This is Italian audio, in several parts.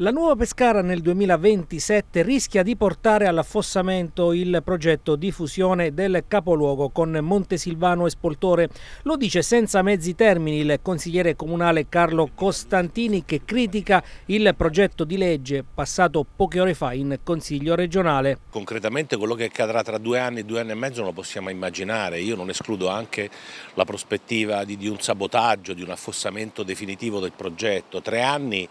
La nuova Pescara nel 2027 rischia di portare all'affossamento il progetto di fusione del capoluogo con Montesilvano e Spoltore. Lo dice senza mezzi termini il consigliere comunale Carlo Costantini che critica il progetto di legge passato poche ore fa in Consiglio regionale. Concretamente quello che accadrà tra due anni, due anni e mezzo non lo possiamo immaginare. Io non escludo anche la prospettiva di, di un sabotaggio, di un affossamento definitivo del progetto. Tre anni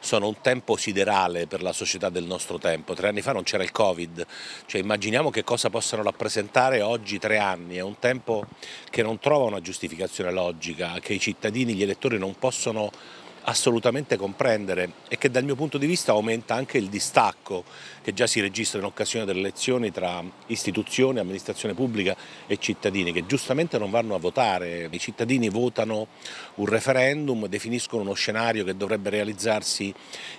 sono un tempo siderale per la società del nostro tempo. Tre anni fa non c'era il Covid, cioè immaginiamo che cosa possano rappresentare oggi tre anni. È un tempo che non trova una giustificazione logica, che i cittadini, gli elettori non possono assolutamente comprendere e che dal mio punto di vista aumenta anche il distacco che già si registra in occasione delle elezioni tra istituzioni, amministrazione pubblica e cittadini che giustamente non vanno a votare. I cittadini votano un referendum, definiscono uno scenario che dovrebbe realizzarsi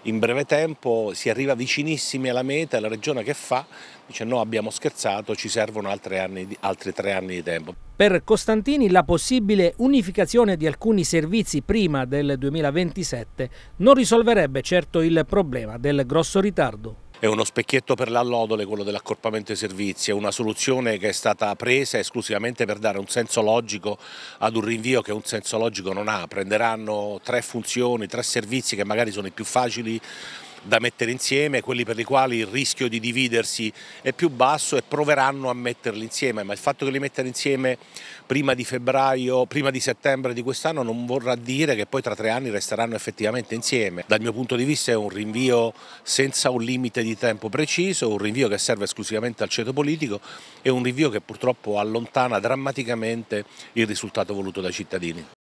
in breve tempo, si arriva vicinissimi alla meta e la regione che fa dice no abbiamo scherzato, ci servono altri, anni, altri tre anni di tempo. Per Costantini la possibile unificazione di alcuni servizi prima del 2027 non risolverebbe certo il problema del grosso ritardo. È uno specchietto per l'allodole quello dell'accorpamento dei servizi, è una soluzione che è stata presa esclusivamente per dare un senso logico ad un rinvio che un senso logico non ha. Prenderanno tre funzioni, tre servizi che magari sono i più facili da mettere insieme, quelli per i quali il rischio di dividersi è più basso e proveranno a metterli insieme, ma il fatto che li mettano insieme prima di febbraio, prima di settembre di quest'anno non vorrà dire che poi tra tre anni resteranno effettivamente insieme. Dal mio punto di vista è un rinvio senza un limite di tempo preciso, un rinvio che serve esclusivamente al ceto politico e un rinvio che purtroppo allontana drammaticamente il risultato voluto dai cittadini.